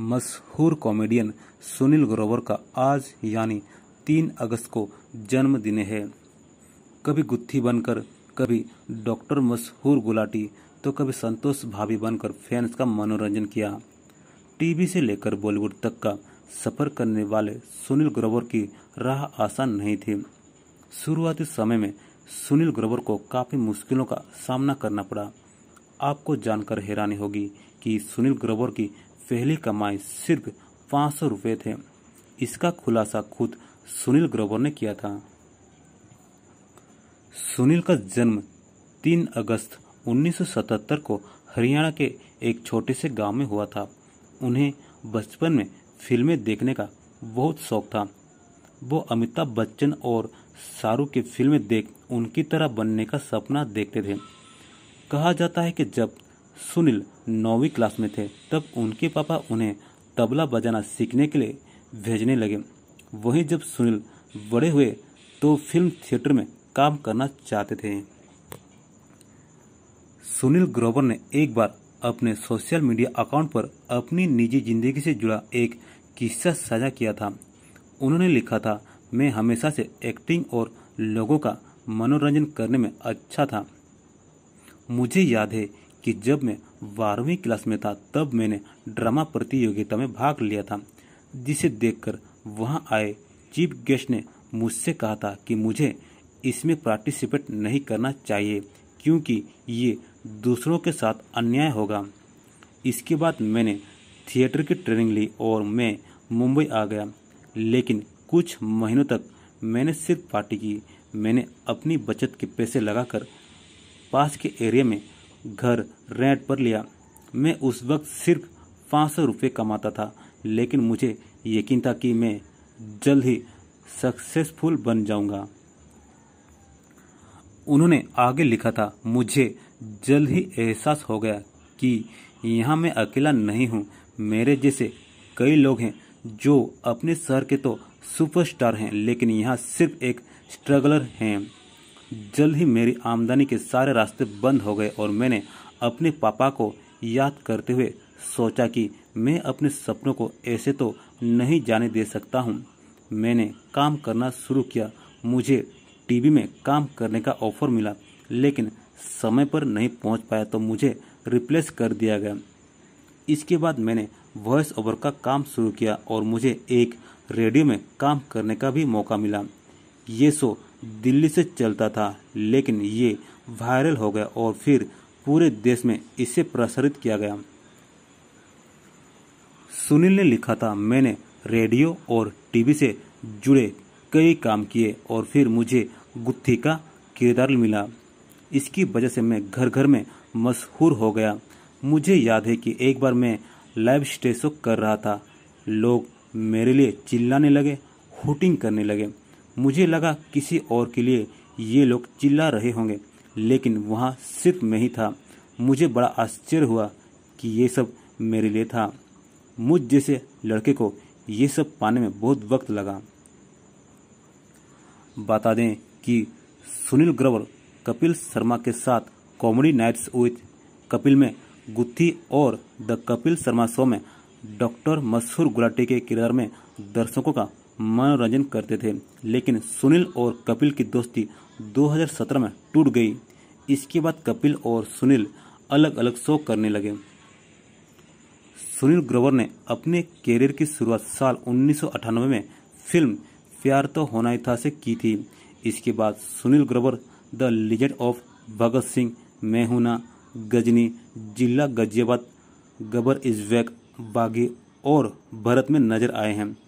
मशहूर कॉमेडियन सुनील ग्रोवर का आज यानी तीन अगस्त को जन्मदिन है कभी गुत्थी बनकर कभी डॉक्टर मशहूर गुलाटी तो कभी संतोष भाभी बनकर फैंस का मनोरंजन किया टीवी से लेकर बॉलीवुड तक का सफर करने वाले सुनील ग्रोवर की राह आसान नहीं थी शुरुआती समय में सुनील ग्रोवर को काफ़ी मुश्किलों का सामना करना पड़ा आपको जानकर हैरानी होगी कि सुनील ग्रोवर की पहली कमाई सिर्फ पांच सौ रुपये थे इसका खुलासा खुद सुनील ग्रोवर ने किया था सुनील का जन्म 3 अगस्त 1977 को हरियाणा के एक छोटे से गांव में हुआ था उन्हें बचपन में फिल्में देखने का बहुत शौक था वो अमिताभ बच्चन और शाहरुख की फिल्में देख उनकी तरह बनने का सपना देखते थे कहा जाता है कि जब सुनील नौवीं क्लास में थे तब उनके पापा उन्हें तबला बजाना सीखने के लिए भेजने लगे वहीं जब सुनील बड़े हुए तो फिल्म थिएटर में काम करना चाहते थे सुनील ग्रोवर ने एक बार अपने सोशल मीडिया अकाउंट पर अपनी निजी जिंदगी से जुड़ा एक किस्सा साझा किया था उन्होंने लिखा था मैं हमेशा से एक्टिंग और लोगों का मनोरंजन करने में अच्छा था मुझे याद है कि जब मैं बारहवीं क्लास में था तब मैंने ड्रामा प्रतियोगिता में भाग लिया था जिसे देखकर वहां आए चीफ गेस्ट ने मुझसे कहा था कि मुझे इसमें पार्टिसिपेट नहीं करना चाहिए क्योंकि ये दूसरों के साथ अन्याय होगा इसके बाद मैंने थिएटर की ट्रेनिंग ली और मैं मुंबई आ गया लेकिन कुछ महीनों तक मैंने सिर्फ पार्टी की मैंने अपनी बचत के पैसे लगाकर पास के एरिया में घर रेंट पर लिया मैं उस वक्त सिर्फ पाँच सौ रुपये कमाता था लेकिन मुझे यकीन था कि मैं जल्द ही सक्सेसफुल बन जाऊंगा उन्होंने आगे लिखा था मुझे जल्द ही एहसास हो गया कि यहाँ मैं अकेला नहीं हूँ मेरे जैसे कई लोग हैं जो अपने शहर के तो सुपरस्टार हैं लेकिन यहाँ सिर्फ एक स्ट्रगलर हैं जल्द ही मेरी आमदनी के सारे रास्ते बंद हो गए और मैंने अपने पापा को याद करते हुए सोचा कि मैं अपने सपनों को ऐसे तो नहीं जाने दे सकता हूँ मैंने काम करना शुरू किया मुझे टीवी में काम करने का ऑफर मिला लेकिन समय पर नहीं पहुंच पाया तो मुझे रिप्लेस कर दिया गया इसके बाद मैंने वॉइस ओवर का काम शुरू किया और मुझे एक रेडियो में काम करने का भी मौका मिला ये शो दिल्ली से चलता था लेकिन ये वायरल हो गया और फिर पूरे देश में इसे प्रसारित किया गया सुनील ने लिखा था मैंने रेडियो और टीवी से जुड़े कई काम किए और फिर मुझे गुत्थी का किरदार मिला इसकी वजह से मैं घर घर में मशहूर हो गया मुझे याद है कि एक बार मैं लाइव स्टेज शो कर रहा था लोग मेरे लिए चिल्लाने लगे हुटिंग करने लगे मुझे लगा किसी और के लिए ये लोग चिल्ला रहे होंगे लेकिन वहाँ सिर्फ मैं ही था मुझे बड़ा आश्चर्य हुआ कि ये सब मेरे लिए था मुझ जैसे लड़के को ये सब पाने में बहुत वक्त लगा बता दें कि सुनील ग्रवर कपिल शर्मा के साथ कॉमेडी नाइट्स विथ कपिल में गुत्थी और द कपिल शर्मा शो में डॉक्टर मशहूर गुलाटी के किरदार में दर्शकों का मनोरंजन करते थे लेकिन सुनील और कपिल की दोस्ती 2017 में टूट गई इसके बाद कपिल और सुनील अलग अलग शो करने लगे सुनील ग्रोवर ने अपने कैरियर की शुरुआत साल उन्नीस में फिल्म प्यार तो होना ही था से की थी इसके बाद Sunil Grover the legend of Bhagat Singh मेहुना गजनी जिला गजियाबाद गबर इज बागी और भारत में नजर आए हैं